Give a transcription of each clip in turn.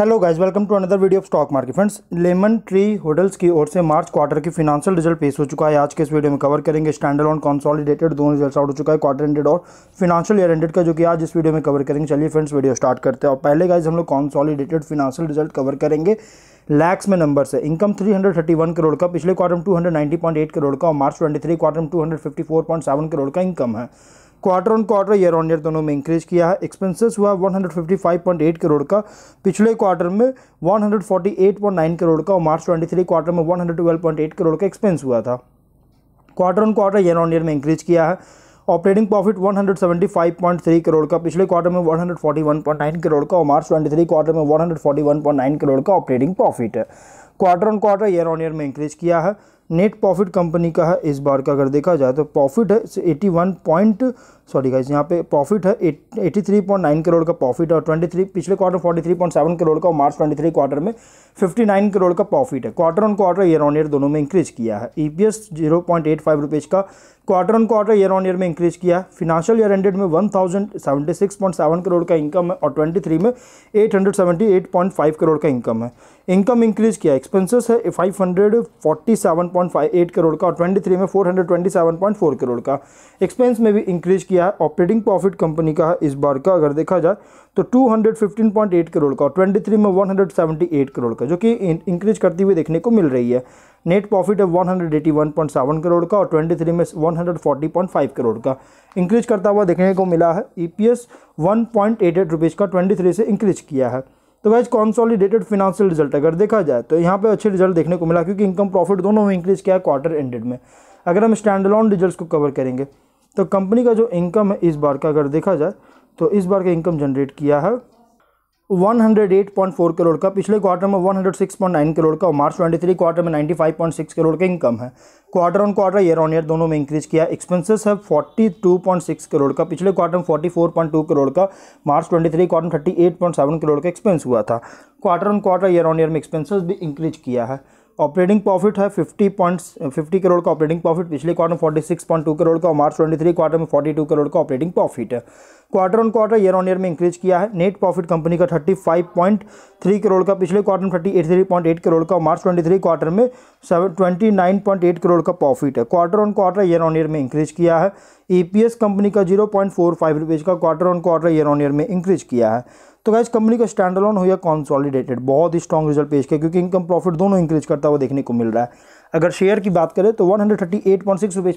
hello guys welcome to another video of stock market friends Lemon Tree Hotels की ओर से March quarter की financial result पेश हो चुका है आज के इस वीडियो में कवर करेंगे स्टैंडर्ड ऑन कॉन्सॉलिडेटेड दोनों रिजल्ट आउट हो चुका है क्वार्टर एंडेड और फिनांशियल ईयर एंडेड का जो कि आज इस वीडियो में कवर करेंगे चलिए फ्रेंड्स वीडियो स्टार्ट करते हैं और पहले गाइज हम लोग कॉन्सॉलीडेटेड फिनांशियल रिजल्ट कवर करेंगे लैक्स में नंबर से इनकम 331 करोड़ का पिछले क्वार्टर में 290.8 करोड़ का और मार्च 23 क्वार्टर में 254.7 करोड़ का इनकम है quarter on quarter year on year दोनों में इंक्रीज किया है एक्सपेंसेस हुआ 155.8 करोड़ का पिछले क्वार्टर में 148.9 करोड़ का और मार्च 23 क्वार्टर में 112.8 करोड़ का एक्सपेंस हुआ था quarter on quarter year on year में इंक्रीज किया है ऑपरेटिंग प्रॉफिट 175.3 करोड़ का पिछले क्वार्टर में 141.9 करोड़ का और मार्च 23 क्वार्टर में 141.9 करोड़ का ऑपरेटिंग प्रॉफिट है quarter on quarter year on year में इंक्रीज किया है नेट प्रॉफिट कंपनी का है इस बार का अगर देखा जाए तो प्रॉफिट है eighty one point sorry guys यहाँ पे प्रॉफिट है eighty three point nine crore का प्रॉफिट और ट्वेंटी थ्री पिछले quarter forty three point seven crore का और मार्च ट्वेंटी थ्री क्वार्टर में फिफ्टी नाइन करोड़ का प्रॉफिट है quarter on quarter year on year दोनों में इंक्रीज किया है E P S zero point eight five rupees का quarter on quarter year on year में इंक्रीज किया है फिनांशियल ईयर एंडेड में one thousand seventy six point seven crore का इनकम है और ट्वेंटी थ्री में eight hundred seventy eight point five crore का इनकम है इनकम इंक्रीज किया एक्सपेंसेस है five hundred forty seven 1.58 crore का और 23 में 427.4 करोड़ का एक्सपेंस में भी इंक्रीज किया है ऑपरेटिंग प्रॉफिट कंपनी का इस बार का अगर देखा जाए तो 215.8 करोड़ का और 23 में 178 करोड़ का जो कि इंक्रीज करती हुई देखने को मिल रही है नेट प्रॉफिट है सेवन करोड़ का और थ्री में फाइव करोड़ का इंक्रीज करता हुआ देखने को मिला है ई पी एस का ट्वेंटी से इंक्रीज किया है तो गाइज कॉन्सॉलीडेटेड फिनंशियल रिजल्ट अगर देखा जाए तो यहाँ पे अच्छे रिजल्ट देखने को मिला क्योंकि इनकम प्रॉफिट दोनों में इंक्रीज किया है क्वार्टर एंडेड में अगर हम स्टैंडलॉन रिजल्ट को कवर करेंगे तो कंपनी का जो इनकम है इस बार का अगर देखा जाए तो इस बार का इनकम जनरेट किया है 108.4 करोड़ का पिछले क्वार्टर में 106.9 करोड़ का और मार्च 23 क्वार्टर में 95.6 करोड़ का इनकम है quarter on quarter year on year दोनों में इंक्रीज किया एक्सपेंसेस है 42.6 करोड़ का पिछले क्वार्टर में 44.2 करोड़ का मार्च 23 क्वार्टर में 38.7 करोड़ का एक्सपेंस हुआ था quarter on quarter year on year में एक्सपेंसिस भी इंक्रीज किया है ऑपरेटिंग प्रॉफिट है 50 पॉइंट फिफ्टी करोड़ का ऑपरेटिंग प्रॉफिट पिछले क्वार्टर में 46.2 करोड़ का और मार्च 23 क्वार्टर में 42 करोड़ का ऑपरेटिंग प्रॉफिट है quarter on quarter year on year में इंक्रीज किया है नेट प्रॉफिट कंपनी का 35.3 करोड़ का पिछले क्वार्टर में थर्टी करोड़ का मार्च ट्वेंटी क्वार्टर में सेवन करोड़ का प्रॉफिट है quarter on quarter year on year में इंक्रीज किया है ई e कंपनी का zero point four five rupees का quarter on quarter year on year में इंक्रीज किया है तो गाइज कंपनी का स्टैंड हो या कॉन्सॉलिडेटेड बहुत ही स्ट्रॉन्ग रिजल्ट पेश किया क्योंकि इनकम प्रॉफिट दोनों इंक्रीज करता हुआ देखने को मिल रहा है अगर शेयर की बात करें तो वन हंड्रेड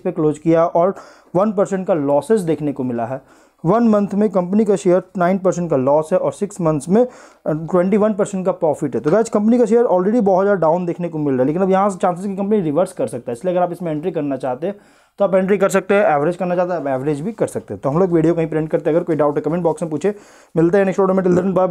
पे क्लोज किया और वन परसेंट का लॉसेज देखने को मिला है वन मंथ में कंपनी का शेयर नाइन परसेंट का लॉस है और सिक्स मंथ्स में ट्वेंटी वन परसेंट का प्रॉफिट है तो गैज कंपनी का शेयर ऑलरेडी बहुत ज़्यादा डाउन देखने को मिल रहा है लेकिन अब यहाँ से चांसेस की कंपनी रिवर्स कर सकता है इसलिए अगर आप इसमें एंट्री करना चाहते हैं तो आप एंट्री कर सकते हैं एवरेज करना चाहते हैं आप एवरेज भी कर सकते हैं तो हम लोग वीडियो कहीं प्रिंट करते हैं अगर कोई डाउट है कमेंट बॉक्स में पूछे मिलते हैं नेक्स्ट ऑर्डर में बाय